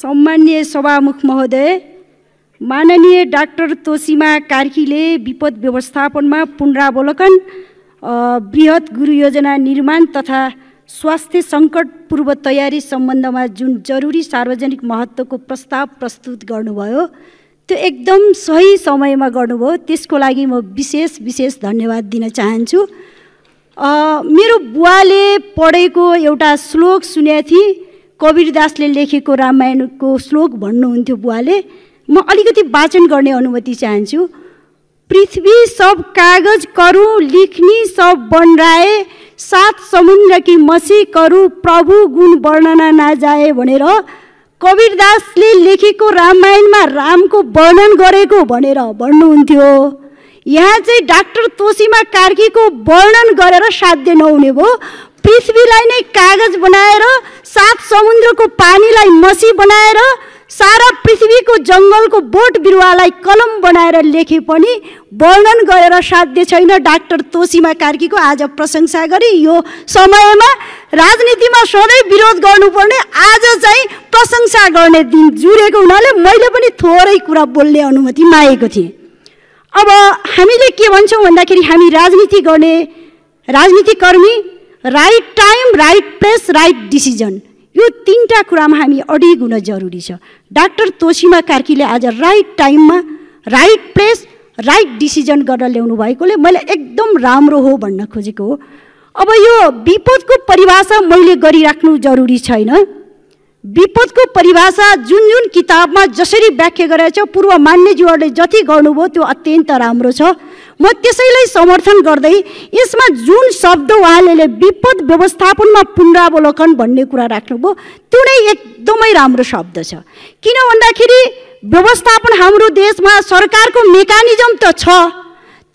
सम्मान्य सभामुख महोदय माननीय डाक्टर तोसिमा कार्कीले विपद व्यवस्थापनमा पुनरावलोकन वृहत गुरु योजना निर्माण तथा स्वास्थ्य सङ्कट पूर्व तयारी सम्बन्धमा जुन जरुरी सार्वजनिक महत्त्वको प्रस्ताव प्रस्तुत गर्नुभयो त्यो एकदम सही समयमा गर्नुभयो त्यसको लागि म विशेष विशेष धन्यवाद दिन चाहन्छु मेरो बुवाले पढेको एउटा श्लोक सुनेको थिएँ कबीरदासले लेखेको रामायणको श्लोक भन्नुहुन्थ्यो बुवाले म अलिकति वाचन गर्ने अनुमति चाहन्छु पृथ्वी सब कागज करु लेख्नी सब बनराए सात समुद्र कि मसी करु प्रभु गुण वर्णना नजाए भनेर कवीरदासले लेखेको रामायणमा रामको वर्णन गरेको भनेर भन्नुहुन्थ्यो यहाँ चाहिँ डाक्टर तोसीमा कार्कीको वर्णन गरेर साध्य नहुने भयो पृथ्वीलाई नै कागज बनाएर सात समुद्रको पानीलाई मसी बनाएर सारा पृथ्वीको जङ्गलको बोट बिरुवालाई कलम बनाएर लेखे पनि वर्णन गरेर साध्य छैन डाक्टर तोसीमा कार्कीको आज प्रशंसा गरे यो समयमा राजनीतिमा सधैँ विरोध गर्नुपर्ने आज चाहिँ प्रशंसा गर्ने दिन जुरेको हुनाले मैले पनि थोरै कुरा बोल्ने अनुमति मागेको थिएँ अब हामीले के भन्छौँ भन्दाखेरि हामी राजनीति गर्ने राजनीतिकर्मी right time right place right decision यो तिनवटा कुरामा हामी अडिग हुन जरुरी छ डाक्टर तोसिमा कार्कीले आज राइट टाइममा राइट प्लेस राइट डिसिजन गरेर ल्याउनु भएकोले मैले एकदम राम्रो हो भन्न खोजेको हो अब यो विपदको परिभाषा मैले गरिराख्नु जरुरी छैन विपदको परिभाषा जुन जुन किताबमा जसरी व्याख्या गरेको छ पूर्व मान्यज्यूहरूले जति गर्नुभयो त्यो अत्यन्त राम्रो छ म त्यसैलाई समर्थन गर्दै यसमा जुन शब्द उहाँले विपद व्यवस्थापनमा पुनरावलोकन भन्ने कुरा राख्नुभयो त्यो नै एकदमै राम्रो शब्द छ किन भन्दाखेरि व्यवस्थापन हाम्रो देशमा सरकारको मेकानिजम त छ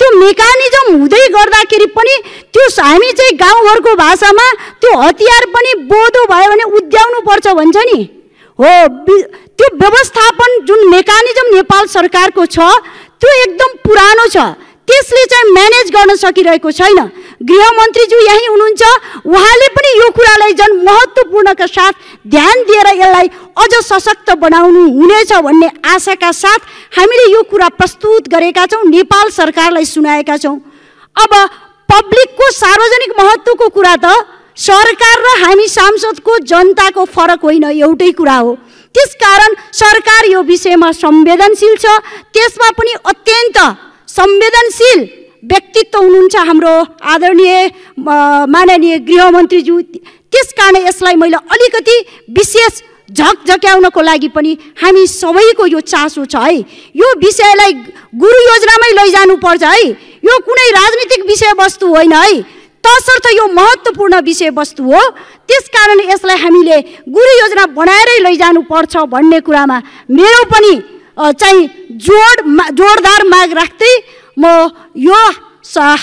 त्यो मेकानिजम हुँदै गर्दाखेरि पनि त्यो हामी चाहिँ गाउँघरको भाषामा त्यो हतियार पनि बोधो भयो भने उद्याउनु पर्छ भन्छ नि हो त्यो व्यवस्थापन जुन मेकानिजम नेपाल सरकारको छ त्यो एकदम पुरानो छ त्यसले चाहिँ म्यानेज गर्न सकिरहेको छैन गृहमन्त्रीज्यू यहीँ हुनुहुन्छ उहाँले पनि यो कुरालाई झन् महत्त्वपूर्णका साथ ध्यान दिएर यसलाई अझ सशक्त बनाउनु हुनेछ भन्ने आशाका साथ हामीले यो कुरा प्रस्तुत गरेका छौँ नेपाल सरकारलाई सुनाएका छौँ अब पब्लिकको सार्वजनिक महत्त्वको कुरा त सरकार र हामी सांसदको जनताको फरक होइन एउटै कुरा हो त्यस कारण सरकार यो विषयमा संवेदनशील छ त्यसमा पनि अत्यन्त संवेदनशील व्यक्तित्व हुनुहुन्छ हाम्रो आदरणीय माननीय गृहमन्त्रीज्यू त्यस कारण यसलाई मैले अलिकति विशेष झकझक्याउनको लागि पनि हामी सबैको यो चासो छ है यो विषयलाई गुरु योजनामै लैजानुपर्छ है यो कुनै राजनीतिक विषयवस्तु होइन है तसर्थ यो महत्त्वपूर्ण विषयवस्तु हो त्यसकारण यसलाई हामीले गुरु योजना बनाएरै लैजानुपर्छ भन्ने कुरामा मेरो पनि चाहिँ जोड मा जोडदार माग राख्दै म यो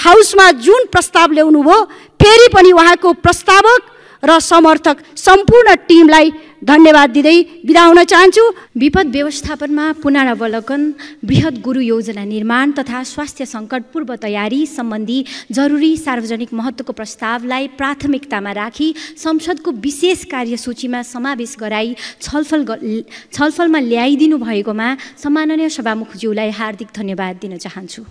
हाउसमा जुन प्रस्ताव ल्याउनु भयो फेरि पनि उहाँको प्रस्तावक र समर्थक सम्पूर्ण टिमलाई धन्यवाद दिँदै बिदा हुन चाहन्छु विपद व्यवस्थापनमा पुनरावलोकन वृहत गुरु योजना निर्माण तथा स्वास्थ्य सङ्कट पूर्व तयारी सम्बन्धी जरुरी सार्वजनिक महत्त्वको प्रस्तावलाई प्राथमिकतामा राखी संसदको विशेष कार्यसूचीमा समावेश गराई छलफल छलफलमा ल्याइदिनु भएकोमा सम्माननीय सभामुखज्यूलाई हार्दिक धन्यवाद दिन चाहन्छु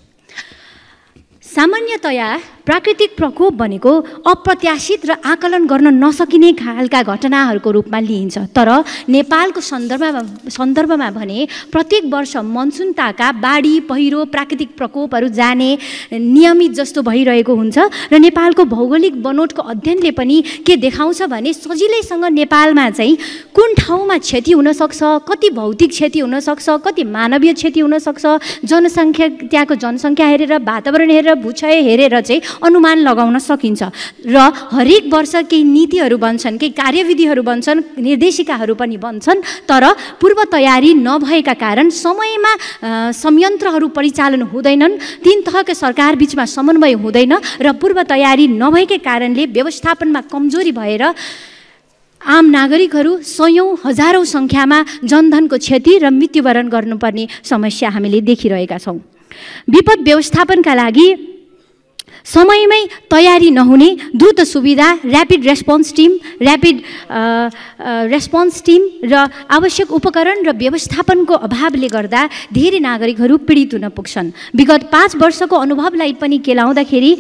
सामान्यतया प्राकृतिक प्रकोप भनेको अप्रत्याशित र आकलन गर्न नसकिने खालका घटनाहरूको रूपमा लिइन्छ तर नेपालको सन्दर्भमा सन्दर्भमा भने प्रत्येक वर्ष मनसुन ताका बाढी पहिरो प्राकृतिक प्रकोपहरू जाने नियमित जस्तो भइरहेको हुन्छ र नेपालको भौगोलिक बनोटको अध्ययनले पनि के देखाउँछ भने सजिलैसँग नेपालमा चाहिँ कुन ठाउँमा क्षति हुनसक्छ कति भौतिक क्षति हुनसक्छ कति मानवीय क्षति हुनसक्छ जनसङ्ख्या त्यहाँको जनसङ्ख्या हेरेर वातावरण हेरेर भूक्षय हेरेर चाहिँ अनुमान लगाउन सकिन्छ र हरेक वर्ष केही नीतिहरू बन्छन् केही कार्यविधिहरू बन्छन् निर्देशिकाहरू पनि बन्छन् तर पूर्व तयारी नभएका कारण समयमा संयन्त्रहरू परिचालन हुँदैनन् तिन तहका सरकार बिचमा समन्वय हुँदैन र पूर्व तयारी नभएकै कारणले व्यवस्थापनमा कमजोरी भएर आम नागरिकहरू सयौँ हजारौँ सङ्ख्यामा जनधनको क्षति र मृत्युवरण गर्नुपर्ने समस्या हामीले देखिरहेका छौँ विपद व्यवस्थापनका लागि समयमै तयारी नहुने द्रुत सुविधा rapid response team rapid response team र आवश्यक उपकरण र व्यवस्थापनको अभावले गर्दा धेरै नागरिकहरू पीडित हुन पुग्छन् विगत पाँच वर्षको अनुभवलाई पनि केलाउँदाखेरि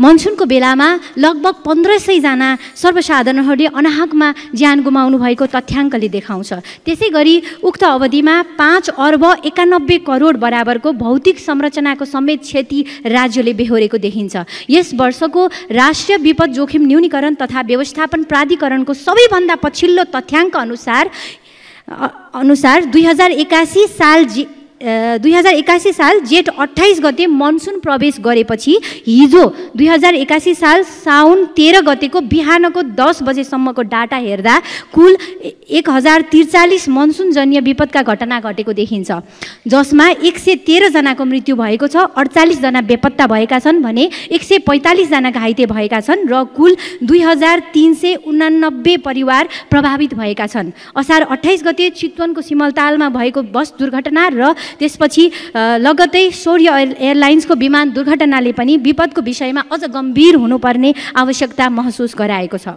मनसुनको बेलामा लगभग पन्ध्र सयजना सर्वसाधारणहरूले अनाहकमा ज्यान गुमाउनु भएको तथ्याङ्कले देखाउँछ त्यसै गरी उक्त अवधिमा पाँच अर्ब एकानब्बे करोड बराबरको भौतिक संरचनाको समेत क्षति राज्यले बेहोरेको देखिन्छ यस वर्षको राष्ट्रिय विपद जोखिम न्यूनीकरण तथा व्यवस्थापन प्राधिकरणको सबैभन्दा पछिल्लो तथ्याङ्क अनुसार अनुसार दुई हजार एकासी साल जी दुई हजार एकासी साल जेठ अठाइस गते मनसुन प्रवेश गरेपछि हिजो दुई हजार एक्कासी साल साउन तेह्र गतेको बिहानको दस बजेसम्मको डाटा हेर्दा कुल एक हजार त्रिचालिस मनसुनजन्य विपदका घटना घटेको देखिन्छ जसमा एक सय तेह्रजनाको मृत्यु भएको छ अडचालिसजना बेपत्ता भएका छन् भने एक सय पैँतालिसजना घाइते भएका छन् र कुल दुई हजार तिन सय उनानब्बे परिवार प्रभावित भएका छन् असार अठाइस गते चितवनको सिमलतालमा भएको बस दुर्घटना र त्यसपछि लगतै सौर्य एयरलाइन्सको विमान दुर्घटनाले पनि विपदको विषयमा अझ गम्भीर हुनुपर्ने आवश्यकता महसुस गराएको छ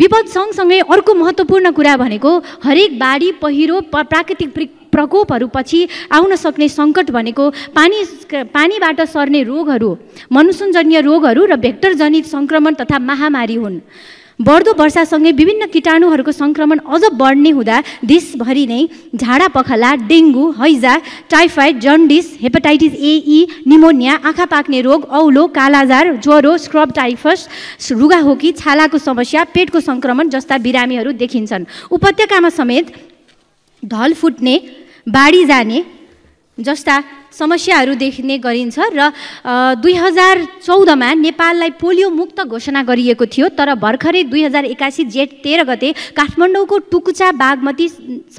विपद सँगसँगै अर्को महत्त्वपूर्ण कुरा भनेको हरेक बाढी पहिरो प प्राकृतिक प्रकोपहरू पछि आउन सक्ने सङ्कट भनेको पानी पानीबाट सर्ने रोगहरू मनुष्यजन्य रोगहरू र भेक्टरजनित सङ्क्रमण तथा महामारी हुन् बढ्दो वर्षासँगै विभिन्न किटाणुहरूको सङ्क्रमण अझ बढ्ने हुँदा देशभरि नै झाडा पखाला डेङ्गु हैजा typhoid jaundice hepatitis A E pneumonia आँखा पाक्ने रोग औलो कालाजार ज्वरो स्क्रब टाइफस रुगाहोकी छालाको समस्या पेटको सङ्क्रमण जस्ता बिरामीहरू देखिन्छन् उपत्यकामा समेत ढल फुट्ने बाढी जाने जस्ता समस्याहरू देख्ने गरिन्छ र दुई हजार चौधमा नेपाललाई पोलियो मुक्त घोषणा गरिएको थियो तर भर्खरै दुई हजार एकासी जेठ तेह्र गते काठमाडौँको टुकुचा बागमती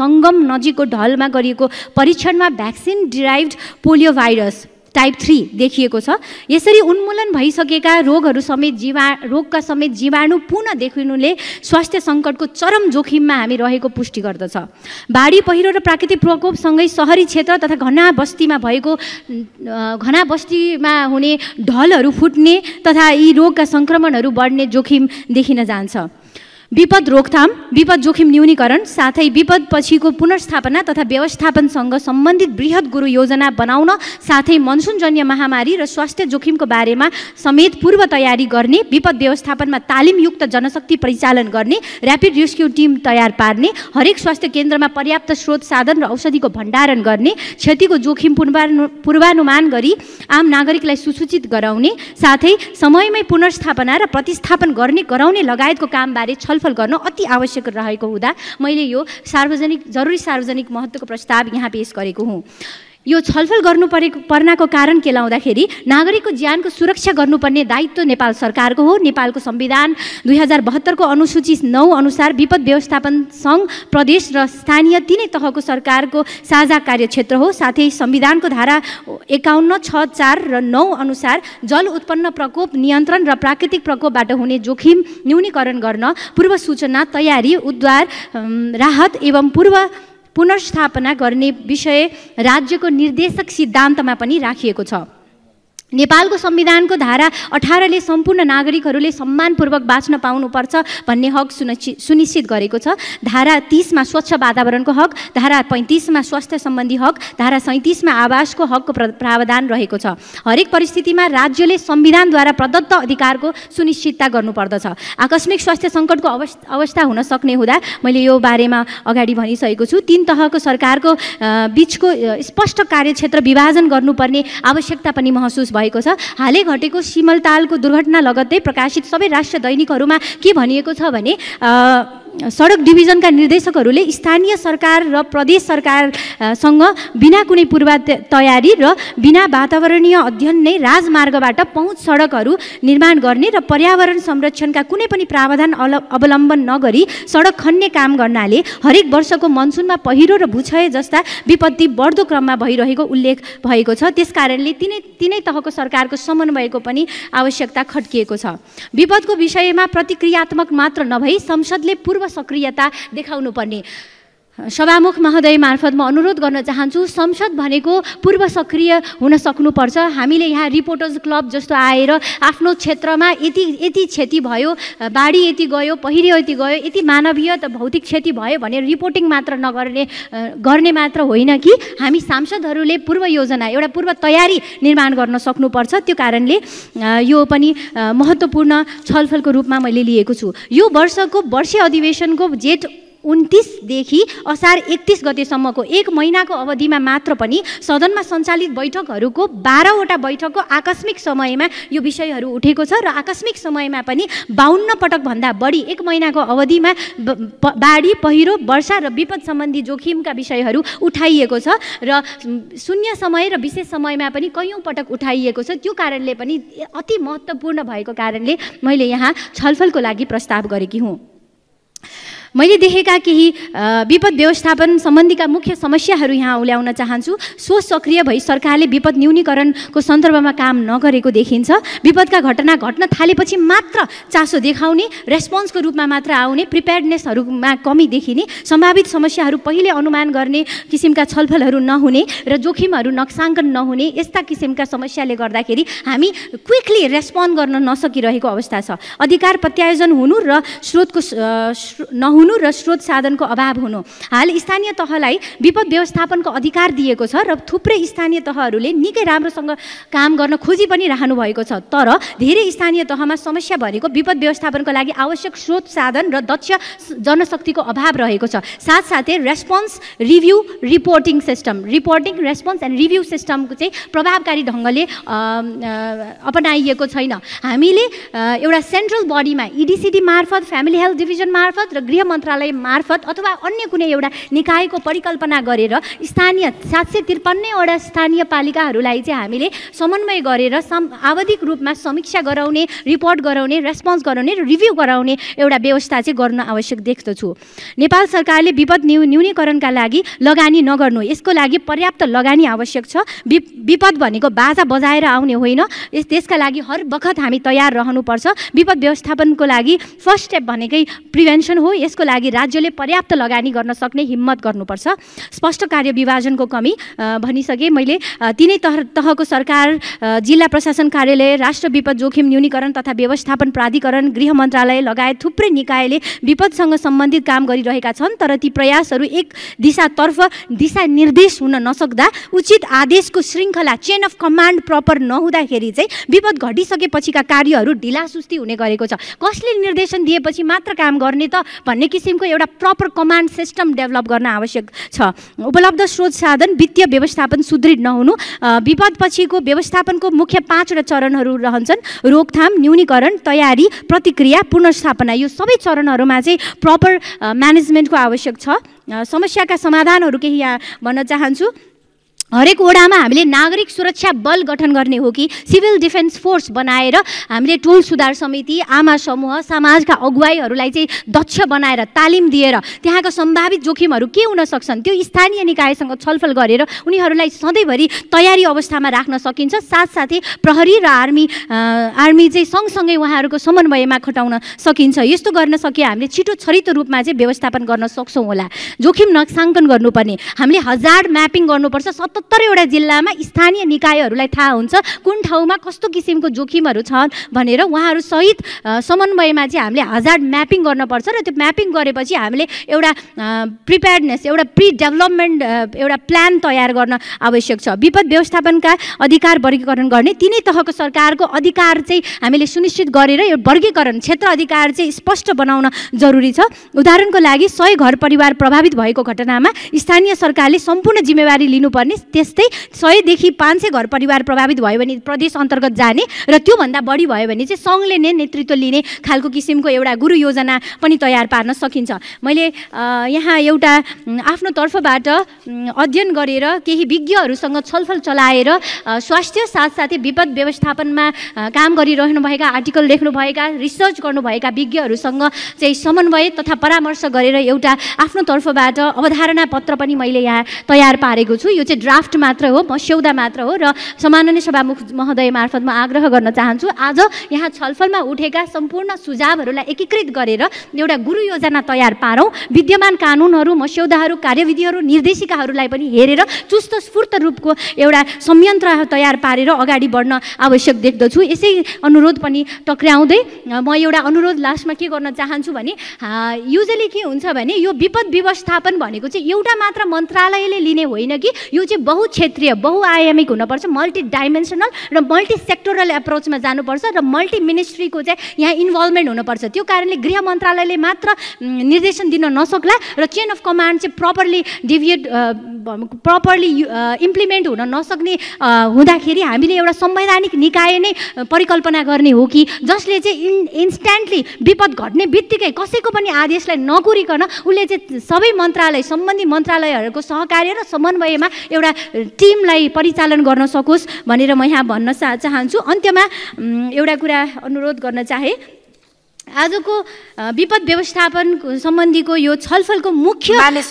सङ्गम नजिकको ढलमा गरिएको परीक्षणमा vaccine derived polio virus type three देखिएको छ यसरी उन्मूलन भइसकेका रोगहरू समेत जीवा रोगका समेत जीवाणु पुनः देखिनुले स्वास्थ्य सङ्कटको चरम जोखिममा हामी रहेको पुष्टि गर्दछ बाढी पहिरो र प्राकृतिक प्रकोपसँगै सहरी क्षेत्र तथा घना बस्तीमा भएको घना बस्तीमा हुने ढलहरू फुट्ने तथा यी रोगका सङ्क्रमणहरू बढ्ने जोखिम देखिन जान्छ विपद रोकथाम विपद जोखिम न्यूनीकरण साथै विपद पछिको पुनर्स्थापना तथा व्यवस्थापनसँग सम्बन्धित वृहत गुरु योजना बनाउन साथै मनसुनजन्य महामारी र स्वास्थ्य जोखिमको बारेमा समेत पूर्व तयारी गर्ने विपद व्यवस्थापनमा तालिमयुक्त जनशक्ति परिचालन गर्ने ऱ्यापिड रेस्क्यु टिम तयार पार्ने हरेक स्वास्थ्य केन्द्रमा पर्याप्त स्रोत साधन र औषधिको भण्डारण गर्ने क्षतिको जोखिम पूर्वानु पूर्वानुमान गरी आम नागरिकलाई सुसूचित गराउने साथै समयमै पुनर्स्थापना र प्रतिस्थापन गर्ने गराउने लगायतको कामबारे छलफल छलफल गर्न अति आवश्यक रहेको हुँदा मैले यो सार्वजनिक जरुरी सार्वजनिक महत्त्वको प्रस्ताव यहाँ पेस गरेको हुँ यो छलफल गर्नु परेको पर्नाको कारण के लाउँदाखेरि नागरिकको ज्यानको सुरक्षा गर्नुपर्ने दायित्व नेपाल सरकारको हो नेपालको संविधान दुई हजार बहत्तरको अनुसूची नौ अनुसार विपद व्यवस्थापन सङ्घ प्रदेश र स्थानीय तिनै तहको सरकारको साझा कार्यक्षेत्र हो साथै संविधानको धारा एकाउन्न छ चार र नौ अनुसार जल उत्पन्न प्रकोप नियन्त्रण र प्राकृतिक प्रकोपबाट हुने जोखिम न्यूनीकरण गर्न पूर्व सूचना तयारी उद्वार राहत एवं पूर्व पुनर्स्थापना गर्ने विषय राज्यको निर्देशक सिद्धान्तमा पनि राखिएको छ नेपालको संविधानको धारा अठारले सम्पूर्ण नागरिकहरूले सम्मानपूर्वक बाँच्न पाउनुपर्छ भन्ने हक सुनिश्चित सुनिश्चित गरेको छ धारा तिसमा स्वच्छ वातावरणको हक धारा पैँतिसमा स्वास्थ्य सम्बन्धी हक धारा सैँतिसमा आवासको हकको प्रावधान रहेको छ हरेक परिस्थितिमा राज्यले संविधानद्वारा प्रदत्त अधिकारको सुनिश्चितता गर्नुपर्दछ आकस्मिक स्वास्थ्य सङ्कटको अवस्था अवस्था हुन सक्ने हुँदा मैले यो बारेमा अगाडि भनिसकेको छु तिन तहको सरकारको बिचको स्पष्ट कार्यक्षेत्र विभाजन गर्नुपर्ने आवश्यकता पनि महसुस भएको छ हालै घटेको सिमलतालको दुर्घटना लगत्तै प्रकाशित सबै राष्ट्र दैनिकहरूमा के भनिएको छ भने सडक डिभिजनका निर्देशकहरूले स्थानीय सरकार र प्रदेश सरकारसँग बिना कुनै पूर्व तयारी र बिना वातावरणीय अध्ययन नै राजमार्गबाट पहुँच सडकहरू निर्माण गर्ने र पर्यावरण संरक्षणका कुनै पनि प्रावधान अवलम्बन नगरी सडक खन्ने काम गर्नाले हरेक वर्षको मनसुनमा पहिरो र भूक्षय जस्ता विपत्ति बढ्दो क्रममा भइरहेको उल्लेख भएको छ त्यसकारणले तिनै तिनै तहको सरकारको समन्वयको पनि आवश्यकता खट्किएको छ विपदको विषयमा प्रतिक्रियात्मक मात्र नभई संसदले पूर्व सक्रियता पर्ने सभामुख महोदय मार्फत म अनुरोध गर्न चाहन्छु संसद भनेको पूर्व सक्रिय हुन सक्नुपर्छ हामीले यहाँ रिपोर्टर्स क्लब जस्तो आएर आफ्नो क्षेत्रमा यति यति क्षति भयो बाढी यति गयो पहिरो यति गयो यति मानवीय त भौतिक क्षति भयो भने रिपोर्टिङ मात्र नगर्ने गर्ने मात्र होइन कि हामी सांसदहरूले पूर्व योजना एउटा पूर्व तयारी निर्माण गर्न सक्नुपर्छ त्यो कारणले यो पनि महत्त्वपूर्ण छलफलको रूपमा मैले लिएको छु यो वर्षको वर्षीय अधिवेशनको जेठ उन्तिसदेखि असार एकतिस गतेसम्मको एक महिनाको अवधिमा मात्र पनि सदनमा सञ्चालित बैठकहरूको बाह्रवटा बैठकको आकस्मिक समयमा यो विषयहरू उठेको छ र आकस्मिक समयमा पनि बाहन्न पटकभन्दा बढी एक महिनाको अवधिमा बाढी पहिरो वर्षा र विपद सम्बन्धी जोखिमका विषयहरू उठाइएको छ र शून्य समय र विशेष समयमा पनि कैयौँ पटक उठाइएको छ त्यो कारणले पनि अति महत्त्वपूर्ण भएको कारणले मैले यहाँ छलफलको लागि प्रस्ताव गरेकी हुँ मैले देखेका केही विपद व्यवस्थापन सम्बन्धीका मुख्य समस्याहरू यहाँ उल्याउन चाहन्छु सो सक्रिय भई सरकारले विपद न्यूनीकरणको सन्दर्भमा काम नगरेको देखिन्छ विपदका घटना घट्न थालेपछि मात्र चासो देखाउने रेस्पोन्सको रूपमा मात्र आउने प्रिपेयर्डनेसहरूमा कमी देखिने सम्भावित समस्याहरू पहिले अनुमान गर्ने किसिमका छलफलहरू नहुने र जोखिमहरू नक्साङ्कन नहुने यस्ता किसिमका समस्याले गर्दाखेरि हामी क्विकली रेस्पोन्ड गर्न नसकिरहेको अवस्था छ अधिकार प्रत्यायोजन हुनु र स्रोतको नहुनु नहुनु र स्रोत साधनको अभाव हुनु हाल स्थानीय तहलाई विपद व्यवस्थापनको अधिकार दिएको छ र थुप्रै स्थानीय तहहरूले निकै राम्रोसँग काम गर्न खोजी पनि रहनु भएको छ तर धेरै स्थानीय तहमा समस्या भनेको विपद व्यवस्थापनको लागि आवश्यक स्रोत साधन र दक्ष जनशक्तिको अभाव रहेको छ साथसाथै response review reporting system reporting response and review सिस्टमको चाहिँ प्रभावकारी ढङ्गले अपनाइएको छैन हामीले एउटा सेन्ट्रल बडीमा इडिसिडी e मार्फत फ्यामिली हेल्थ डिभिजन मार्फत र गृह मन्त्रालय मार्फत अथवा अन्य कुनै एउटा निकायको परिकल्पना गरेर स्थानीय सात सय त्रिपन्नैवटा स्थानीय पालिकाहरूलाई चाहिँ हामीले समन्वय गरेर सम आवधिक रूपमा समीक्षा गराउने रिपोर्ट गराउने रेस्पोन्स गराउने र रिभ्यू गराउने एउटा व्यवस्था चाहिँ गर्न आवश्यक देख्दछु नेपाल सरकारले विपद न्यू न्यूनीकरणका लागि लगानी नगर्नु यसको लागि पर्याप्त लगानी आवश्यक छ विपद भनेको बाजा बजाएर आउने होइन यस त्यसका लागि हर बखत हामी तयार रहनुपर्छ विपद व्यवस्थापनको लागि फर्स्ट स्टेप भनेकै प्रिभेन्सन हो यस यसको लागि राज्यले पर्याप्त लगानी गर्न सक्ने हिम्मत गर्नुपर्छ स्पष्ट कार्य विभाजनको कमी भनिसकेँ मैले तिनै तह तहको सरकार जिल्ला प्रशासन कार्यालय राष्ट्र विपद जोखिम न्यूनीकरण तथा व्यवस्थापन प्राधिकरण गृह मन्त्रालय लगायत थुप्रै निकायले विपदसँग सम्बन्धित काम गरिरहेका छन् तर ती प्रयासहरू एक दिशातर्फ दिशा निर्देश हुन नसक्दा उचित आदेशको श्रृङ्खला चेन अफ कमान्ड प्रपर नहुँदाखेरि चाहिँ विपद घटिसकेपछिका कार्यहरू ढिलासुस्ती हुने गरेको छ कसले निर्देशन दिएपछि मात्र काम गर्ने त भन्ने भन्ने किसिमको एउटा प्रपर कमान्ड सिस्टम डेभलप गर्न आवश्यक छ उपलब्ध स्रोत साधन वित्तीय व्यवस्थापन सुदृढ नहुनु विपदपछिको व्यवस्थापनको मुख्य पाँचवटा चरणहरू रहन्छन् रोकथाम न्यूनीकरण तयारी प्रतिक्रिया पुनर्स्थापना यो सबै चरणहरूमा चाहिँ प्रपर म्यानेजमेन्टको आवश्यक छ समस्याका समाधानहरू केही यहाँ भन्न चाहन्छु हरेक वडामा हामीले नागरिक सुरक्षा बल गठन गर्ने हो कि सिभिल डिफेन्स फोर्स बनाएर हामीले टोल सुधार समिति आमा समूह समाजका अगुवाईहरूलाई चाहिँ दक्ष बनाएर तालिम दिएर त्यहाँका सम्भावित जोखिमहरू के हुन सक्छन् त्यो स्थानीय निकायसँग छलफल गरेर उनीहरूलाई सधैँभरि तयारी अवस्थामा राख्न सकिन्छ साथसाथै प्रहरी र आर्मी आर्मी चाहिँ सँगसँगै उहाँहरूको समन्वयमा खटाउन सकिन्छ यस्तो गर्न सके हामीले छिटो छरितो रूपमा चाहिँ व्यवस्थापन गर्न सक्छौँ होला जोखिम नसाङ्कन गर्नुपर्ने हामीले हजार म्यापिङ गर्नुपर्छ सतहत्तरवटा जिल्लामा स्थानीय निकायहरूलाई थाहा हुन्छ कुन ठाउँमा कस्तो किसिमको जोखिमहरू छन् भनेर उहाँहरूसहित समन्वयमा चाहिँ हामीले हजार्ड म्यापिङ गर्नुपर्छ र त्यो म्यापिङ गरेपछि हामीले एउटा प्रिपेयर्डनेस एउटा प्रि डेभलपमेन्ट एउटा प्लान तयार गर्न आवश्यक छ विपद व्यवस्थापनका अधिकार वर्गीकरण गर्ने तिनै तहको सरकारको अधिकार चाहिँ हामीले सुनिश्चित गरेर यो वर्गीकरण क्षेत्र अधिकार चाहिँ स्पष्ट बनाउन जरुरी छ उदाहरणको लागि सय घर परिवार प्रभावित भएको घटनामा स्थानीय सरकारले सम्पूर्ण जिम्मेवारी लिनुपर्ने त्यस्तै सयदेखि पाँच सय घर परिवार प्रभावित भयो भने प्रदेश अन्तर्गत जाने र त्योभन्दा बढी भयो भने चाहिँ सङ्घले नै नेतृत्व लिने खालको किसिमको एउटा गुरु योजना पनि तयार पार्न सकिन्छ मैले यहाँ एउटा आफ्नो तर्फबाट अध्ययन गरेर केही विज्ञहरूसँग छलफल चलाएर स्वास्थ्य साथसाथै विपद व्यवस्थापनमा काम गरिरहनुभएका आर्टिकल लेख्नुभएका रिसर्च गर्नुभएका विज्ञहरूसँग चाहिँ समन्वय तथा परामर्श गरेर एउटा आफ्नो तर्फबाट अवधारणा पत्र पनि मैले यहाँ तयार पारेको छु यो चाहिँ ड्राफ्ट ड्राफ्ट मात्र हो मस्यौदा मात्र हो र समाननीय सभामुख महोदय मार्फत म आग्रह गर्न चाहन्छु आज यहाँ छलफलमा उठेका सम्पूर्ण सुझावहरूलाई एकीकृत गरेर एउटा गुरु योजना तयार पारौँ विद्यमान कानुनहरू मस्यौदाहरू कार्यविधिहरू निर्देशिकाहरूलाई पनि हेरेर चुस्त स्फूर्त रूपको एउटा संयन्त्र तयार पारेर अगाडि बढ्न आवश्यक देख्दछु यसै अनुरोध पनि टक्राउँदै म एउटा अनुरोध लास्टमा के गर्न चाहन्छु भने युजली के हुन्छ भने यो विपद व्यवस्थापन भनेको चाहिँ एउटा मात्र मन्त्रालयले लिने होइन कि यो चाहिँ बहुक्षेत्रीय बहुआयामिक हुनुपर्छ मल्टी डाइमेन्सनल र मल्टी सेक्टोरल एप्रोचमा जानुपर्छ र मल्टी मिनिस्ट्रीको चाहिँ यहाँ इन्भल्भमेन्ट हुनुपर्छ त्यो कारणले गृह मन्त्रालयले मात्र निर्देशन दिन नसक्ला र चेन अफ कमान्ड चाहिँ प्रपरली डिभिएट प्रपरली इम्प्लिमेन्ट हुन नसक्ने हुँदाखेरि हामीले एउटा संवैधानिक निकाय नै परिकल्पना गर्ने हो कि जसले चाहिँ इन इन्स्ट्यान्टली विपद घट्ने बित्तिकै कसैको पनि आदेशलाई नकुरिकन उसले चाहिँ सबै मन्त्रालय सम्बन्धी मन्त्रालयहरूको सहकार्य र समन्वयमा एउटा टिमलाई परिचालन गर्न सकोस् भनेर म यहाँ भन्न चाहन्छु अन्त्यमा एउटा कुरा अनुरोध गर्न चाहे आजको विपद व्यवस्थापन सम्बन्धीको यो छलफलको मुख्य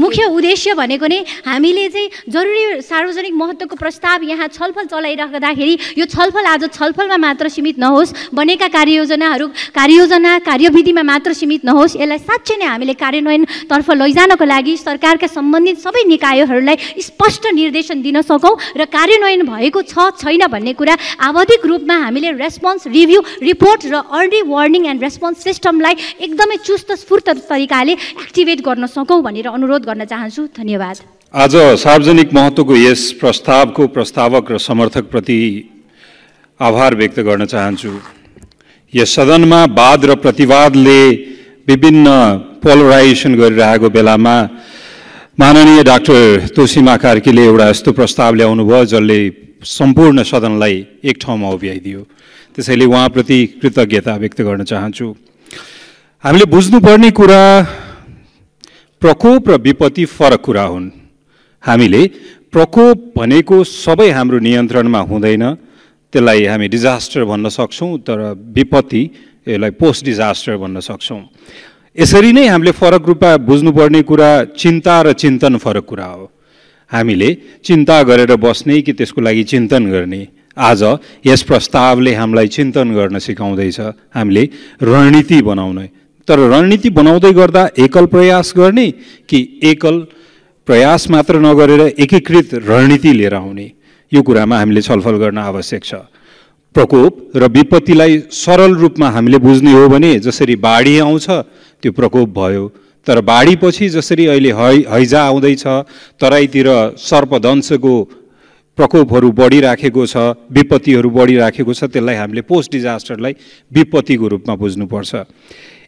मुख्य उद्देश्य भनेको नै हामीले चाहिँ जरुरी सार्वजनिक महत्त्वको प्रस्ताव यहाँ छलफल चलाइराख्दाखेरि यो छलफल आज छलफलमा मात्र सीमित नहोस् बनेका कार्ययोजनाहरू कार्ययोजना कार्यविधिमा मात्र सीमित नहोस् यसलाई साँच्चै नै हामीले कार्यान्वयनतर्फ लैजानको लागि सरकारका सम्बन्धित सबै निकायहरूलाई स्पष्ट निर्देशन दिन सकौँ र कार्यान्वयन भएको छ छैन भन्ने कुरा आवधिक रूपमा हामीले रेस्पोन्स रिभ्यू रिपोर्ट र अर्ली वार्निङ एन्ड रेस्पोन्स सिस्टमलाई एकदमै चुस्त स्फूर्त तरिकाले एक्टिभेट गर्न सकौँ भनेर अनुरोध गर्न चाहन्छु धन्यवाद आज सार्वजनिक महत्त्वको यस प्रस्तावको प्रस्तावक र समर्थकप्रति आभार व्यक्त गर्न चाहन्छु यस सदनमा वाद र प्रतिवादले विभिन्न पोलराइजेसन गरिरहेको बेलामा माननीय डाक्टर तोसिमा कार्कीले एउटा यस्तो प्रस्ताव ल्याउनु भयो जसले सम्पूर्ण सदनलाई एक ठाउँमा उभ्याइदियो त्यसैले उहाँप्रति कृतज्ञता व्यक्त गर्न चाहन्छु हामीले बुझ्नुपर्ने कुरा प्रकोप र विपत्ति फरक कुरा हुन् हामीले प्रकोप भनेको सबै हाम्रो नियन्त्रणमा हुँदैन त्यसलाई हामी डिजास्टर भन्न सक्छौँ तर विपत्ति यसलाई पोस्ट डिजास्टर भन्न सक्छौँ यसरी नै हामीले फरक रूपमा बुझ्नुपर्ने कुरा चिन्ता र चिन्तन फरक कुरा हो हामीले चिन्ता गरेर बस्ने कि त्यसको लागि चिन्तन गर्ने आज यस प्रस्तावले हामीलाई चिन्तन गर्न सिकाउँदैछ हामीले रणनीति बनाउने तर रणनीति बनाउँदै गर्दा एकल प्रयास गर्ने कि एकल प्रयास मात्र नगरेर एकीकृत रणनीति लिएर आउने यो कुरामा हामीले छलफल गर्न आवश्यक छ प्रकोप र विपत्तिलाई सरल रूपमा हामीले बुझ्ने हो भने जसरी बाढी आउँछ त्यो प्रकोप भयो तर बाढीपछि जसरी अहिले है हैजा आउँदैछ तराईतिर सर्पदंशको प्रकोपहरू बढिराखेको छ विपत्तिहरू बढिराखेको छ त्यसलाई हामीले पोस्ट डिजास्टरलाई विपत्तिको रूपमा बुझ्नुपर्छ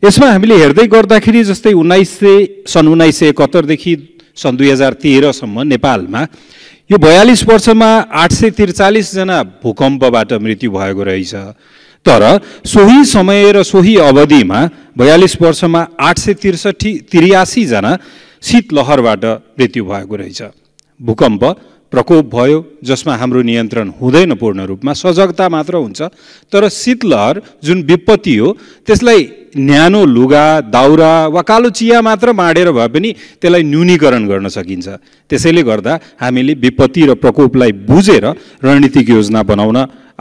यसमा हामीले हेर्दै गर्दाखेरि जस्तै उन्नाइस सय सन् उन्नाइस सय एकहत्तरदेखि सन् दुई हजार तेह्रसम्म नेपालमा यो बयालिस वर्षमा आठ सय त्रिचालिसजना भूकम्पबाट मृत्यु भएको रहेछ तर सोही समय र सोही अवधिमा बयालिस वर्षमा आठ सय त्रिसठी त्रियासीजना शीतलहरबाट मृत्यु भएको रहेछ भूकम्प प्रकोप भयो जसमा हाम्रो नियन्त्रण हुँदैन पूर्ण रूपमा सजगता मात्र हुन्छ तर शीतलहर जुन विपत्ति हो त्यसलाई न्यानो लुगा दाउरा वा कालो चिया मात्र बाँडेर भए पनि त्यसलाई न्यूनीकरण गर्न सकिन्छ त्यसैले गर्दा हामीले विपत्ति र प्रकोपलाई बुझेर रणनीतिक योजना बनाउन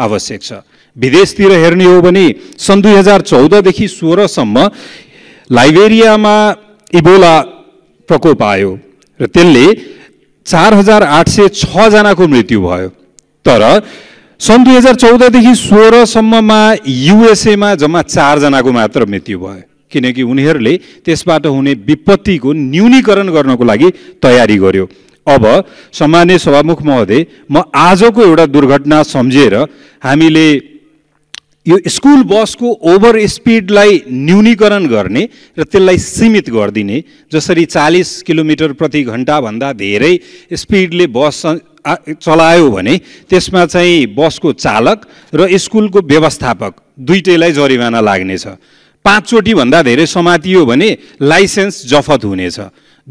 आवश्यक छ विदेशतिर हेर्ने हो भने सन् दुई हजार चौधदेखि सोह्रसम्म लाइबेरियामा इबोला प्रकोप आयो र त्यसले चार हजार आठ सय छजनाको मृत्यु भयो तर सन् दुई हजार चौधदेखि सोह्रसम्ममा युएसएमा जम्मा चारजनाको मात्र मृत्यु भयो किनकि उनीहरूले त्यसबाट हुने विपत्तिको न्यूनीकरण गर्नको लागि तयारी गर्यो अब सामान्य सभामुख महोदय म आजको एउटा दुर्घटना सम्झेर हामीले यो स्कुल बसको ओभर स्पिडलाई न्यूनीकरण गर्ने र त्यसलाई सीमित गरिदिने जसरी चालिस किलोमिटर प्रति घन्टाभन्दा धेरै स्पिडले बस चलायो भने त्यसमा चाहिँ बसको चालक र स्कुलको व्यवस्थापक दुइटैलाई जरिमाना लाग्नेछ पाँचचोटिभन्दा धेरै समातियो भने लाइसेन्स जफत हुनेछ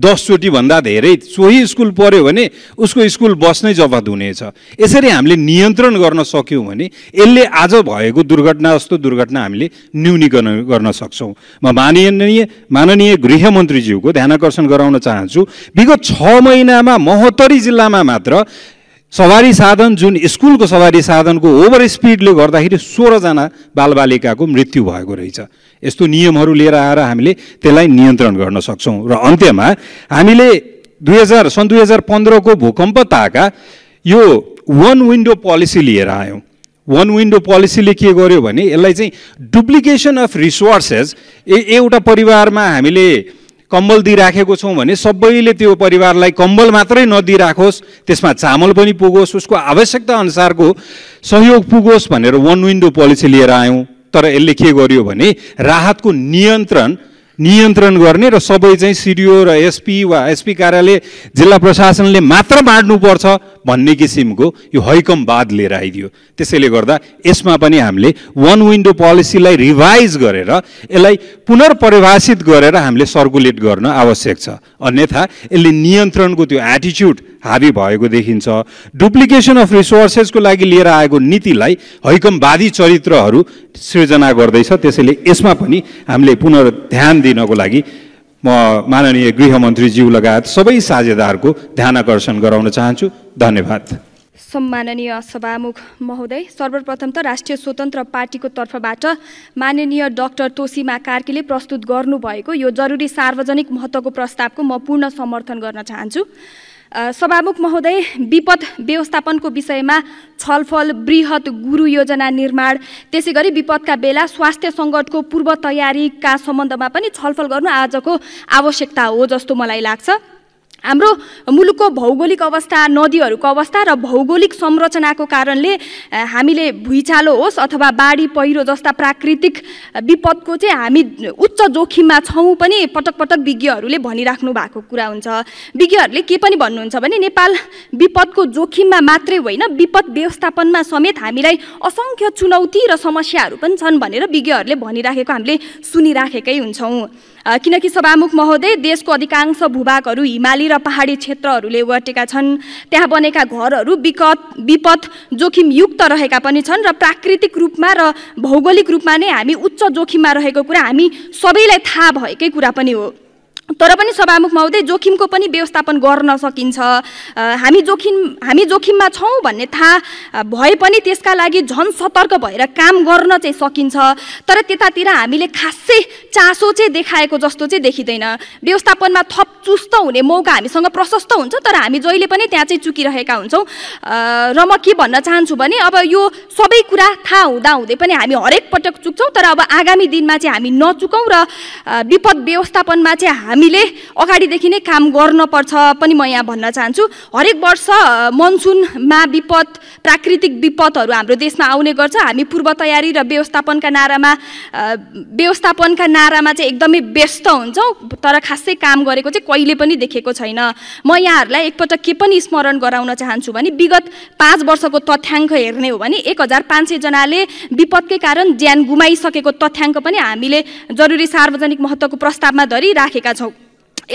दसचोटिभन्दा धेरै सोही स्कुल पढ्यो भने उसको स्कुल बस नै जफत हुनेछ यसरी हामीले नियन्त्रण गर्न सक्यौँ भने यसले आज भएको दुर्घटना जस्तो दुर्घटना हामीले न्यूनीकरण गर्न सक्छौँ म माननीय माननीय गृहमन्त्रीज्यूको ध्यानकर्षण गराउन चाहन्छु विगत छ महिनामा महोत्तरी जिल्लामा मात्र सवारी साधन जुन स्कुलको सवारी साधनको ओभर स्पिडले गर्दाखेरि सोह्रजना बालबालिकाको मृत्यु भएको रहेछ यस्तो नियमहरू लिएर आएर हामीले त्यसलाई नियन्त्रण गर्न सक्छौँ र अन्त्यमा हामीले दुई हजार सन् दुई हजार पन्ध्रको भूकम्प ताका यो वान विन्डो पोलिसी लिएर आयौँ वान विन्डो पोलिसीले के गर्यो भने यसलाई चाहिँ डुप्लिकेसन अफ रिसोर्सेस ए एउटा परिवारमा हामीले कम्बल दिइराखेको छौँ भने सबैले त्यो परिवारलाई कम्बल मात्रै नदिइराखोस् त्यसमा चामल पनि पुगोस् उसको आवश्यकता अनुसारको सहयोग पुगोस् भनेर वान विन्डो पोलिसी लिएर आयौँ तर यसले के गर्यो भने राहतको नियन्त्रण नियन्त्रण गर्ने र सबै चाहिँ सिडिओ र एसपी वा एसपी कार्यालय जिल्ला प्रशासनले मात्र बाँड्नुपर्छ भन्ने किसिमको यो हैकम बाद लिएर आइदियो त्यसैले गर्दा यसमा पनि हामीले वान विन्डो पोलिसीलाई रिभाइज गरेर यसलाई पुनर्परिभाषित गरेर हामीले सर्कुलेट गर्न आवश्यक छ अन्यथा यसले नियन्त्रणको त्यो एटिच्युड हाबी भएको देखिन्छ डुप्लिकेसन अफ रिसोर्सेसको लागि लिएर आएको नीतिलाई हैकमवादी चरित्रहरू सृजना गर्दैछ त्यसैले यसमा पनि हामीले पुनर्ध्यान दिनको लागि म माननीय गृहमन्त्रीज्यू लगायत सबै साझेदारको ध्यान आकर्षण गराउन चाहन्छु धन्यवाद सम्माननीय सभामुख महोदय सर्वप्रथम त राष्ट्रिय स्वतन्त्र पार्टीको तर्फबाट माननीय डाक्टर तोसीमा कार्कीले प्रस्तुत गर्नुभएको यो जरुरी सार्वजनिक महत्त्वको प्रस्तावको म पूर्ण समर्थन गर्न चाहन्छु सभामुख महोदय विपद व्यवस्थापनको विषयमा छलफल वृहत गुरु योजना निर्माण त्यसै गरी विपदका बेला स्वास्थ्य सङ्कटको पूर्व तयारीका सम्बन्धमा पनि छलफल गर्नु आजको आवश्यकता हो जस्तो मलाई लाग्छ हाम्रो मुलुकको भौगोलिक अवस्था नदीहरूको अवस्था र भौगोलिक संरचनाको कारणले हामीले भुइँचालो होस् अथवा बाढी पहिरो जस्ता प्राकृतिक विपदको चाहिँ हामी उच्च जोखिममा छौँ पनि पटक पटक विज्ञहरूले भनिराख्नु भएको कुरा हुन्छ विज्ञहरूले के पनि भन्नुहुन्छ भने नेपाल विपदको जोखिममा मात्रै होइन विपद व्यवस्थापनमा समेत हामीलाई असङ्ख्य चुनौती र समस्याहरू पनि छन् भनेर विज्ञहरूले भनिराखेको हामीले सुनिराखेकै हुन्छौँ किनकि सभामुख महोदय देशको अधिकांश भूभागहरू हिमाली र पहाडी क्षेत्रहरूले ओगटेका छन् त्यहाँ बनेका घरहरू विकत विपद जोखिमयुक्त रहेका पनि छन् र प्राकृतिक रूपमा र भौगोलिक रूपमा नै हामी उच्च जोखिममा रहेको कुरा हामी सबैलाई थाहा भएकै कुरा पनि हो तर पनि सभामुखमा महोदय जोखिमको पनि व्यवस्थापन गर्न सकिन्छ हामी जोखिम हामी जोखिममा छौँ भन्ने थाहा भए पनि त्यसका लागि झन् सतर्क भएर काम गर्न चाहिँ सकिन्छ तर त्यतातिर हामीले खासै चासो चाहिँ देखाएको जस्तो चाहिँ देखिँदैन व्यवस्थापनमा थप चुस्त हुने मौका हामीसँग प्रशस्त हुन्छ तर हामी जहिले पनि त्यहाँ चाहिँ चुकिरहेका हुन्छौँ र म के भन्न चाहन्छु भने अब यो सबै कुरा थाहा हुँदै पनि हामी हरेक पटक चुक्छौँ तर अब आगामी दिनमा चाहिँ हामी नचुकौँ र विपद व्यवस्थापनमा चाहिँ हामी हामीले अगाडिदेखि नै काम गर्नपर्छ पनि म यहाँ भन्न चाहन्छु हरेक वर्ष मनसुनमा विपद प्राकृतिक विपदहरू हाम्रो देशमा आउने गर्छ हामी पूर्व तयारी र व्यवस्थापनका नारामा व्यवस्थापनका नारामा चाहिँ एकदमै व्यस्त हुन्छौँ तर खासै काम गरेको चाहिँ कहिले पनि देखेको छैन म यहाँहरूलाई एकपटक के पनि स्मरण गराउन चाहन्छु भने विगत पाँच वर्षको तथ्याङ्क हेर्ने हो भने एक हजार पाँच सयजनाले विपदकै कारण ज्यान गुमाइसकेको तथ्याङ्क पनि हामीले जरुरी सार्वजनिक महत्त्वको प्रस्तावमा धरिराखेका छौँ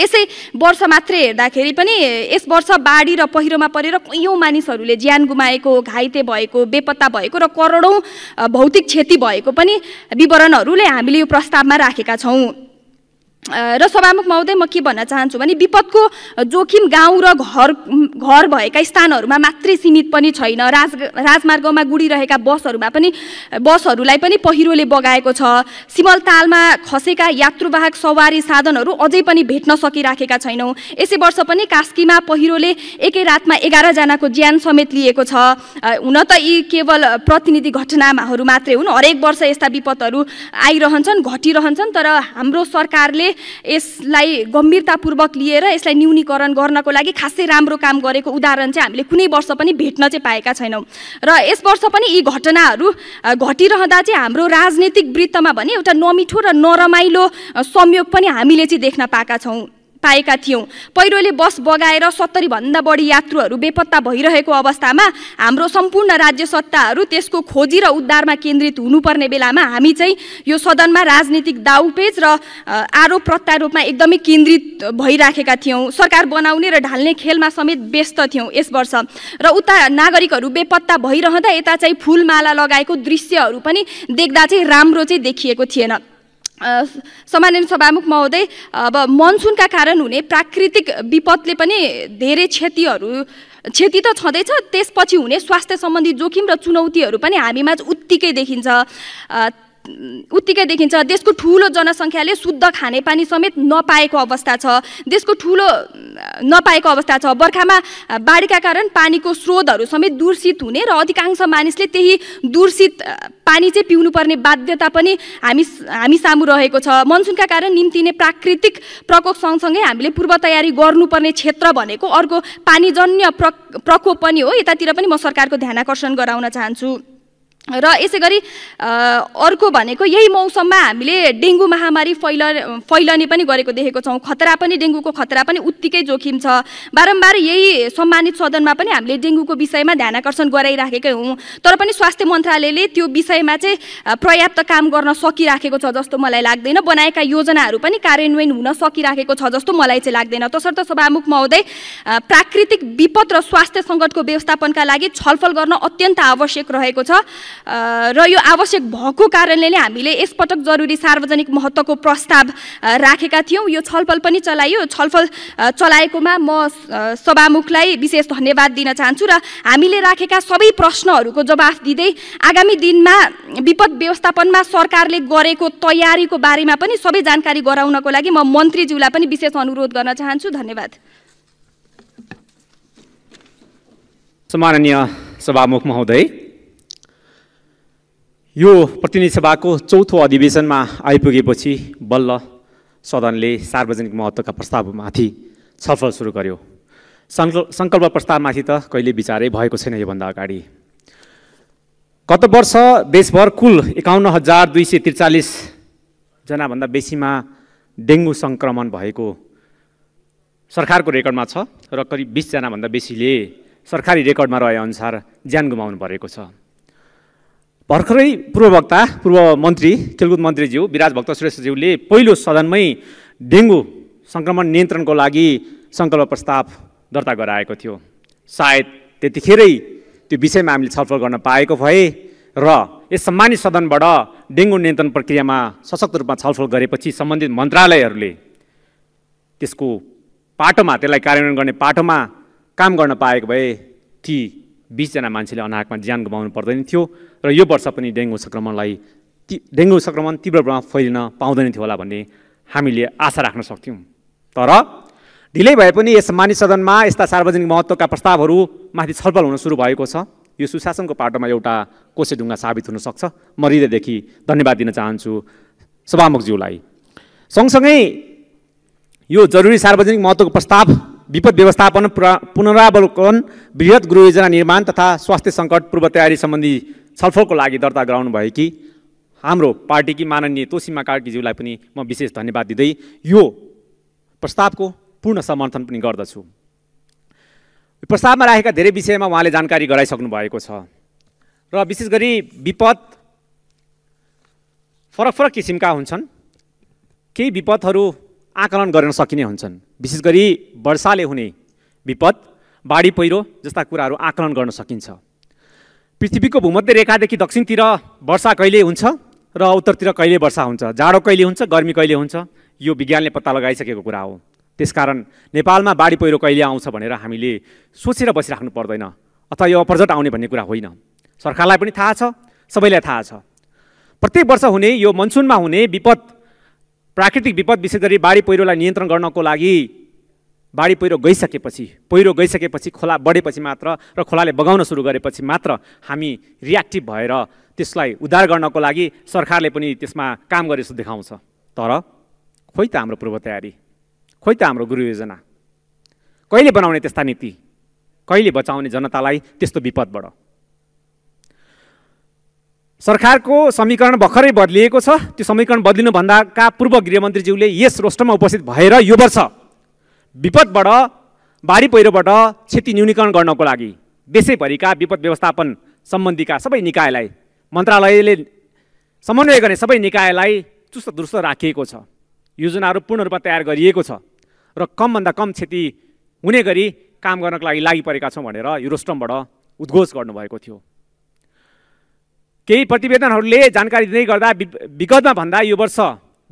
यसै वर्ष मात्रै हेर्दाखेरि पनि यस वर्ष बाढी र पहिरोमा परेर कैयौँ मानिसहरूले ज्यान गुमाएको घाइते भएको बेपत्ता भएको र करोडौँ भौतिक क्षति भएको पनि विवरणहरूले हामीले यो प्रस्तावमा राखेका छौँ र सभामुख महोदय म के भन्न चाहन्छु भने विपदको जोखिम गाउँ र घर घर भएका स्थानहरूमा मात्रै सीमित पनि छैन राज राजमार्गमा गुडिरहेका बसहरूमा पनि बसहरूलाई पनि पहिरोले बगाएको छ सिमलतालमा खसेका यात्रुवाहक सवारी साधनहरू अझै पनि भेट्न सकिराखेका छैनौँ यसै वर्ष पनि कास्कीमा पहिरोले एकै रातमा एघारजनाको ज्यान समेत लिएको छ हुन त यी केवल प्रतिनिधि घटनाहरू मात्रै हुन् हरेक वर्ष यस्ता विपदहरू आइरहन्छन् घटिरहन्छन् तर हाम्रो सरकारले यसलाई गम्भीरतापूर्वक लिएर यसलाई न्यूनीकरण गर्नको लागि खासै राम्रो काम गरेको उदाहरण चाहिँ हामीले कुनै वर्ष पनि भेट्न चाहिँ पाएका छैनौँ र यस वर्ष पनि यी घटनाहरू घटिरहँदा चाहिँ हाम्रो राजनीतिक वृत्तमा भने एउटा नमिठो र नरमाइलो संयोग पनि हामीले चाहिँ देख्न पाएका छौँ पाएका थियौँ पहिरोले बस बगाएर सत्तरीभन्दा बढी यात्रुहरू बेपत्ता भइरहेको अवस्थामा हाम्रो सम्पूर्ण राज्य सत्ताहरू त्यसको खोजी र उद्धारमा केन्द्रित हुनुपर्ने बेलामा हामी चाहिँ यो सदनमा राजनीतिक दाउपेच र आरोप प्रत्यारोपमा एकदमै केन्द्रित भइराखेका थियौँ सरकार बनाउने र ढाल्ने खेलमा समेत व्यस्त थियौँ यस वर्ष र उता नागरिकहरू बेपत्ता भइरहँदा यता चाहिँ फुलमाला लगाएको दृश्यहरू पनि देख्दा चाहिँ राम्रो चाहिँ देखिएको थिएन सामान्य सभामुख महोदय अब मनसुनका कारण हुने प्राकृतिक विपदले पनि धेरै क्षतिहरू क्षति त छँदैछ त्यसपछि हुने स्वास्थ्य सम्बन्धी जोखिम र चुनौतीहरू पनि हामीमा उत्तिकै देखिन्छ उत्तिकै देखिन्छ देशको ठुलो जनसङ्ख्याले शुद्ध खानेपानी समेत नपाएको अवस्था छ देशको ठुलो नपाएको अवस्था छ बर्खामा बाढीका कारण पानीको स्रोतहरू समेत दूषित हुने र अधिकांश मानिसले त्यही दूषित पानी चाहिँ पिउनुपर्ने बाध्यता पनि हामी हामी सामु रहेको छ मनसुनका कारण निम्तिने प्राकृतिक प्रकोप सँगसँगै हामीले पूर्व तयारी गर्नुपर्ने क्षेत्र भनेको अर्को पानीजन्य प्रकोप पनि हो यतातिर पनि म सरकारको ध्यान आकर्षण गराउन चाहन्छु र यसै गरी अर्को भनेको यही मौसममा हामीले डेङ्गु महामारी फैल फैलने पनि गरेको देखेको छौँ खतरा पनि डेङ्गुको खतरा पनि उत्तिकै जोखिम छ बारम्बार यही सम्मानित सदनमा पनि हामीले डेङ्गुको विषयमा ध्यान आकर्षण गराइराखेकै हौँ तर पनि स्वास्थ्य मन्त्रालयले त्यो विषयमा चाहिँ पर्याप्त काम गर्न सकिराखेको छ जस्तो मलाई लाग्दैन बनाएका योजनाहरू पनि कार्यान्वयन हुन सकिराखेको छ जस्तो मलाई चाहिँ लाग्दैन तसर्थ सभामुख महोदय प्राकृतिक विपद र स्वास्थ्य सङ्कटको व्यवस्थापनका लागि छलफल गर्न अत्यन्त आवश्यक रहेको छ र यो आवश्यक भएको कारणले नै हामीले यसपटक जरुरी सार्वजनिक महत्त्वको प्रस्ताव राखेका थियौँ यो छलफल पनि चलाइयो छलफल चलाएकोमा म सभामुखलाई विशेष धन्यवाद दिन चाहन्छु र हामीले राखेका सबै प्रश्नहरूको जवाफ दिँदै आगामी दिनमा विपद व्यवस्थापनमा सरकारले गरेको तयारीको बारेमा पनि सबै जानकारी गराउनको लागि म मन्त्रीज्यूलाई पनि विशेष अनुरोध गर्न चाहन्छु धन्यवाद सम्माननीय सभामुख महोदय यो प्रतिनिधि सभाको चौथो अधिवेशनमा आइपुगेपछि बल्ल सदनले सार्वजनिक महत्त्वका प्रस्तावमाथि छलफल सुरु गर्यो सङ्कल्प प्रस्तावमाथि त कहिले विचारै भएको छैन योभन्दा अगाडि गत वर्ष देशभर कुल एकाउन्न हजार दुई सय त्रिचालिसजनाभन्दा बेसीमा डेङ्गु सङ्क्रमण भएको सरकारको रेकर्डमा छ र करिब बिसजनाभन्दा बेसीले सरकारी रेकर्डमा रहेअनुसार ज्यान गुमाउनु परेको छ भर्खरै पूर्ववक्ता पूर्व मन्त्री खेलकुद मन्त्रीज्यू विराज भक्त श्रेष्ठज्यूले पहिलो सदनमै डेङ्गु सङ्क्रमण नियन्त्रणको लागि सङ्कल्प प्रस्ताव दर्ता गराएको थियो सायद त्यतिखेरै त्यो विषयमा हामीले छलफल गर्न पाएको भए र यस सम्मानित सदनबाट डेङ्गु नियन्त्रण प्रक्रियामा सशक्त रूपमा छलफल गरेपछि सम्बन्धित मन्त्रालयहरूले त्यसको पाटोमा त्यसलाई कार्यान्वयन गर्ने पाटोमा काम गर्न पाएको भए ती बिसजना मान्छेले अनाहकमा ज्यान गुमाउनु पर्दैन थियो र यो वर्ष पनि डेङ्गु सङ्क्रमणलाई ती डेङ्गु सङ्क्रमण तीव्र रूपमा फैलिन पाउँदैन थियो होला भन्ने हामीले आशा राख्न सक्थ्यौँ तर ढिलै भए पनि यस मानिस सदनमा यस्ता सार्वजनिक महत्त्वका प्रस्तावहरू माथि छलफल हुन सुरु भएको छ यो सुशासनको पाटोमा एउटा कोसेढुङ्गा साबित हुनसक्छ म हृदयदेखि धन्यवाद दिन चाहन्छु सभामुखज्यूलाई सँगसँगै यो जरुरी सार्वजनिक महत्त्वको प्रस्ताव विपद व्यवस्थापन पुनरावलोकन वृहत गृह योजना निर्माण तथा स्वास्थ्य सङ्कट पूर्व तयारी सम्बन्धी छलफलको लागि दर्ता गराउनु भयो कि हाम्रो पार्टीकी माननीय तोसीमा कार्कीज्यूलाई पनि म विशेष धन्यवाद दिँदै यो प्रस्तावको पूर्ण समर्थन पनि गर्दछु प्रस्तावमा राखेका धेरै विषयमा उहाँले जानकारी गराइसक्नु भएको छ र विशेष गरी विपद फरक फरक किसिमका हुन्छन् केही विपदहरू आकलन गर्न सकिने हुन्छन् विशेष गरी वर्षाले हुने विपद बाढी पहिरो जस्ता कुराहरू आकलन गर्न सकिन्छ पृथ्वीको भूमध्य रेखादेखि दक्षिणतिर वर्षा कहिले हुन्छ र उत्तरतिर कहिले वर्षा हुन्छ जाडो कहिले हुन्छ गर्मी कहिले हुन्छ यो विज्ञानले पत्ता लगाइसकेको कुरा हो त्यसकारण नेपालमा बाढी पहिरो कहिले आउँछ भनेर हामीले सोचेर बसिराख्नु पर्दैन अथवा यो अपरजट आउने भन्ने कुरा होइन सरकारलाई पनि थाहा छ सबैलाई थाहा छ प्रत्येक वर्ष हुने यो मनसुनमा हुने विपद प्राकृतिक विपद विशेष गरी बाढी पहिरोलाई नियन्त्रण गर्नको लागि बाढी पहिरो गइसकेपछि पहिरो गइसकेपछि खोला बढेपछि मात्र र खोलाले बगाउन सुरु गरेपछि मात्र हामी रियाक्टिभ भएर त्यसलाई उद्धार गर्नको लागि सरकारले पनि त्यसमा काम गरे जस्तो देखाउँछ तर खोइ त हाम्रो पूर्व तयारी खोइ त हाम्रो गुरु योजना कहिले बनाउने त्यस्ता नीति कहिले बचाउने जनतालाई त्यस्तो विपदबाट सरकारको समीकरण भर्खरै बदलिएको छ त्यो समीकरण बदलिनुभन्दाका पूर्व गृहमन्त्रीज्यूले यस रोस्टममा उपस्थित भएर यो वर्ष विपदबाट बाढी पहिरोबाट क्षति न्यूनीकरण गर्नको लागि देशैभरिका विपद व्यवस्थापन सम्बन्धीका सबै निकायलाई मन्त्रालयले समन्वय गर्ने सबै निकायलाई चुस्त दुरुस्त राखिएको छ योजनाहरू पूर्ण रूपमा तयार गरिएको छ र कमभन्दा कम क्षति हुने गरी काम गर्नको लागि लागि छौँ भनेर यो रोस्टमबाट उद्घोष गर्नुभएको थियो केही प्रतिवेदनहरूले जानकारी दिँदै गर्दा विगतमा भन्दा यो वर्ष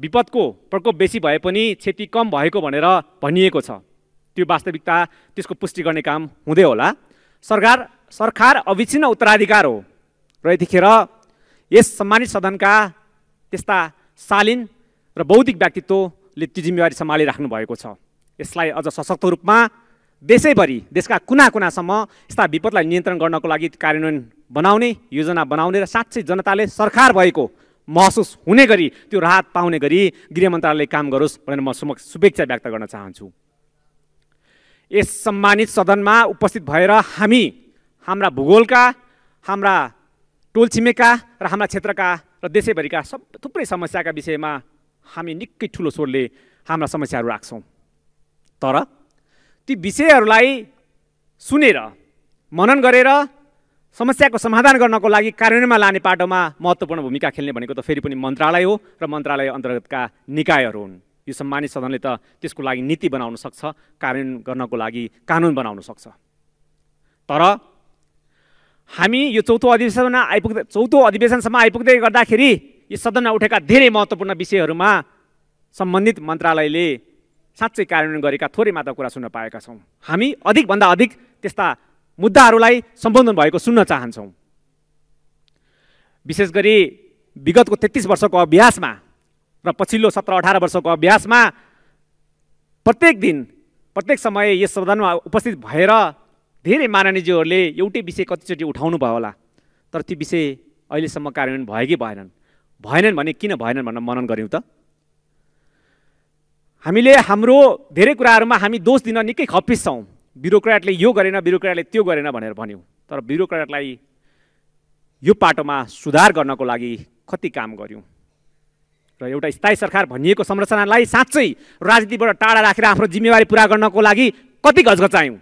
विपदको प्रकोप बेसी भए पनि क्षति कम भएको भनेर भनिएको छ त्यो वास्तविकता त्यसको पुष्टि गर्ने काम हुँदै होला सरकार सरकार अविच्छिन्न उत्तराधिकार हो र यतिखेर यस सम्मानित सदनका त्यस्ता शालीन र बौद्धिक व्यक्तित्वले त्यो जिम्मेवारी सम्हालिराख्नु भएको छ यसलाई अझ सशक्त रूपमा देशैभरि देशका कुना कुनासम्म यस्ता विपदलाई नियन्त्रण गर्नको लागि कार्यान्वयन बनाउने योजना बनाउने र साँच्चै जनताले सरकार भएको महसुस हुने गरी त्यो राहत पाउने गरी गृह मन्त्रालयले काम गरोस् भनेर म समक्ष शुभेच्छा व्यक्त गर्न चाहन्छु यस सम्मानित सदनमा उपस्थित भएर हामी हाम्रा भूगोलका हाम्रा टोलछिमेका र हाम्रा क्षेत्रका र देशैभरिका सब थुप्रै समस्याका विषयमा हामी निकै ठुलो स्वरले हाम्रा समस्याहरू राख्छौँ तर ती विषयहरूलाई सुनेर मनन गरेर समस्याको समाधान गर्नको लागि कार्यान्वयनमा लाने पाटोमा महत्त्वपूर्ण भूमिका खेल्ने भनेको त फेरि पनि मन्त्रालय हो र मन्त्रालय अन्तर्गतका निकायहरू हुन् यो सम्मानित सदनले त त्यसको लागि नीति बनाउन सक्छ कार्यान्वयन गर्नको लागि कानुन बनाउन सक्छ तर हामी यो चौथो अधिवेशनमा आइपुग्दा चौथो अधिवेशनसम्म आइपुग्दै गर्दाखेरि यो सदनमा उठेका धेरै महत्त्वपूर्ण विषयहरूमा सम्बन्धित मन्त्रालयले साँच्चै कार्यान्वयन गरेका थोरै मात्र कुरा सुन्न पाएका छौँ हामी अधिकभन्दा अधिक त्यस्ता मुद्दाहरूलाई सम्बोधन भएको सुन्न चाहन्छौँ विशेष गरी विगतको तेत्तिस वर्षको अभ्यासमा र पछिल्लो सत्र अठार वर्षको अभ्यासमा प्रत्येक दिन प्रत्येक समय यस सदनमा उपस्थित भएर धेरै माननीयज्यूहरूले एउटै विषय कतिचोटि उठाउनु भयो होला तर ती विषय अहिलेसम्म कार्यान्वयन भयो कि भएनन् भएनन् भने किन भएनन् भनेर मनन गऱ्यौँ त हामीले हाम्रो धेरै कुराहरूमा हामी दोष दिन निकै खप्पिस छौँ ब्युरोक्राटले यो गरेन ब्युरोक्राटले त्यो गरेन भनेर भन्यौँ तर ब्युरोक्राटलाई यो पाटोमा सुधार गर्नको लागि कति काम गऱ्यौँ र एउटा स्थायी सरकार भनिएको संरचनालाई साँच्चै राजनीतिबाट टाढा राखेर आफ्नो जिम्मेवारी पुरा गर्नको लागि कति घचघचायौँ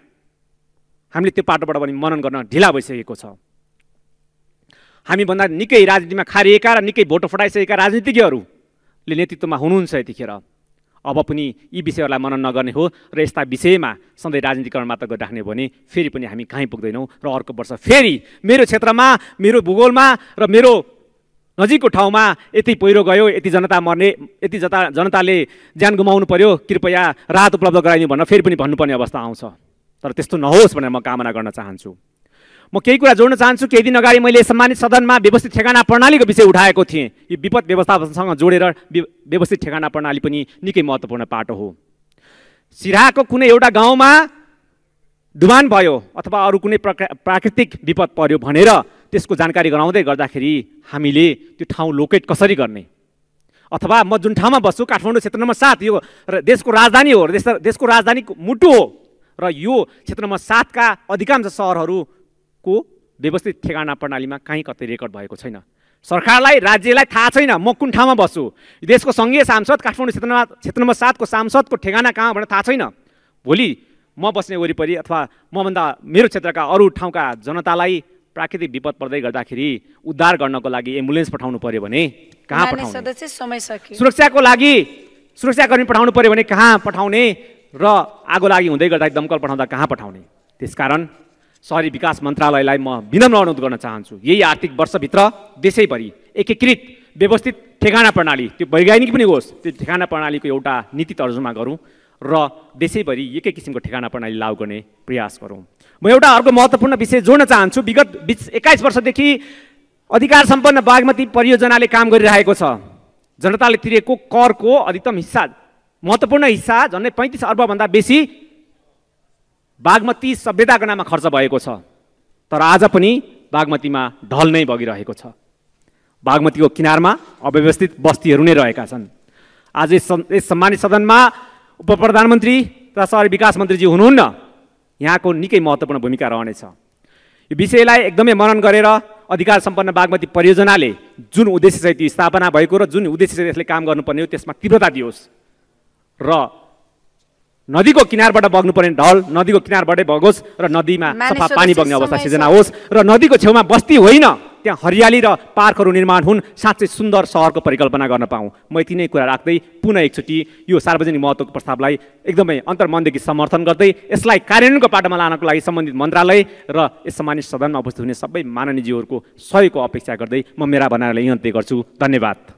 हामीले त्यो पाटोबाट पनि मनन गर्न ढिला भइसकेको छ हामीभन्दा निकै राजनीतिमा खारिएका र निकै भोटो फटाइसकेका राजनीतिज्ञहरूले नेतृत्वमा हुनुहुन्छ यतिखेर अब पनि यी विषयहरूलाई मनन नगर्ने हो र यस्ता विषयमा सधैँ राजनीतिकरण मात्र गरिराख्ने भने फेरि पनि हामी कहीँ पुग्दैनौँ र अर्को वर्ष फेरि मेरो क्षेत्रमा मेरो भूगोलमा र मेरो नजिकको ठाउँमा यति पहिरो गयो यति जनता मर्ने यति जनता जनताले ज्यान गुमाउनु पर्यो कृपया राहत उपलब्ध गराइदिनु भनेर फेरि पनि भन्नुपर्ने अवस्था आउँछ तर त्यस्तो नहोस् भनेर म कामना गर्न चाहन्छु म केही कुरा जोड्न चाहन्छु केही दिन अगाडि मैले सम्मानित सदनमा व्यवस्थित ठेगाना प्रणालीको विषय उठाएको थिएँ यो विपद व्यवस्थापनसँग जोडेर व्यवस्थित ठेगाना प्रणाली पनि निकै महत्त्वपूर्ण पाटो हो सिराको कुनै एउटा गाउँमा धुवान भयो अथवा अरू कुनै प्राकृतिक विपद पर्यो भनेर त्यसको जानकारी गराउँदै गर्दाखेरि हामीले त्यो ठाउँ लोकेट कसरी गर्ने अथवा म जुन ठाउँमा बस्छु काठमाडौँ क्षेत्र नम्बर सात यो र देशको राजधानी हो देश देशको राजधानी मुटु हो र यो क्षेत्र नम्बर सातका अधिकांश सहरहरू को व्यवस्थित ठेगाना प्रणालीमा कहीँ कतै रेकर्ड भएको छैन सरकारलाई राज्यलाई थाहा छैन म कुन ठाउँमा बस्छु देशको सङ्घीय सांसद काठमाडौँ क्षेत्रमा क्षेत्र नम्बर सातको सांसदको ठेगाना कहाँ भनेर थाहा छैन भोलि म बस्ने वरिपरि अथवा मभन्दा मेरो क्षेत्रका अरू ठाउँका जनतालाई प्राकृतिक विपद पर्दै गर्दाखेरि उद्धार गर्नको लागि एम्बुलेन्स पठाउनु पऱ्यो भने कहाँ पठाउने सुरक्षाको लागि सुरक्षाकर्मी पठाउनु पर्यो भने कहाँ पठाउने र आगो लागि हुँदै गर्दा दमकल पठाउँदा कहाँ पठाउने त्यसकारण सहरी विकास मन्त्रालयलाई म विनम्र अनुरोध गर्न चाहन्छु यही आर्थिक वर्षभित्र देशैभरि एकीकृत व्यवस्थित ठेगाना प्रणाली त्यो वैज्ञानिक पनि होस् त्यो ठेगाना प्रणालीको एउटा नीति तर्जुमा गरौँ र देशैभरि एकै किसिमको ठेगाना प्रणाली लागू गर्ने प्रयास गरौँ म एउटा अर्को महत्त्वपूर्ण विषय जोड्न चाहन्छु विगत बिस एक्काइस वर्षदेखि अधिकार सम्पन्न बागमती परियोजनाले काम गरिरहेको छ जनताले तिरेको करको अधिकतम हिस्सा महत्त्वपूर्ण हिस्सा झन्डै पैँतिस अर्बभन्दा बेसी बागमती सभ्यताको नाममा खर्च भएको छ तर आज पनि बागमतीमा ढल नै बगिरहेको छ बागमतीको किनारमा अव्यवस्थित बस्तीहरू नै रहेका छन् आज यस सम्मानित सदनमा उप प्रधानमन्त्री तथा सहरी विकास मन्त्रीजी हुनुहुन्न यहाँको निकै महत्त्वपूर्ण भूमिका रहनेछ यो विषयलाई एकदमै मनन गरेर अधिकार सम्पन्न बागमती परियोजनाले जुन उद्देश्यसहित स्थापना भएको र जुन उद्देश्यसहित यसले काम गर्नुपर्ने हो त्यसमा तीव्रता दियोस् र नदीको किनारबाट बग्नुपर्ने ढल नदीको किनारबाटै बगोस् र नदीमा सफा पानी बग्ने अवस्था सिर्जना होस् र नदीको छेउमा बस्ती होइन त्यहाँ हरियाली र पार्कहरू निर्माण हुन् साँच्चै सुन्दर सहरको परिकल्पना गर्न पाऊँ म यति नै कुरा राख्दै पुनः एकचोटि यो सार्वजनिक महत्त्वको प्रस्तावलाई एकदमै अन्तर्मनदेखि समर्थन गर्दै यसलाई कार्यान्वयनको पाटोमा लानको लागि सम्बन्धित मन्त्रालय र यस सामान्य सदनमा उपस्थित हुने सबै माननीयजीहरूको सहयोगको अपेक्षा गर्दै म मेरा यही यन्त्य गर्छु धन्यवाद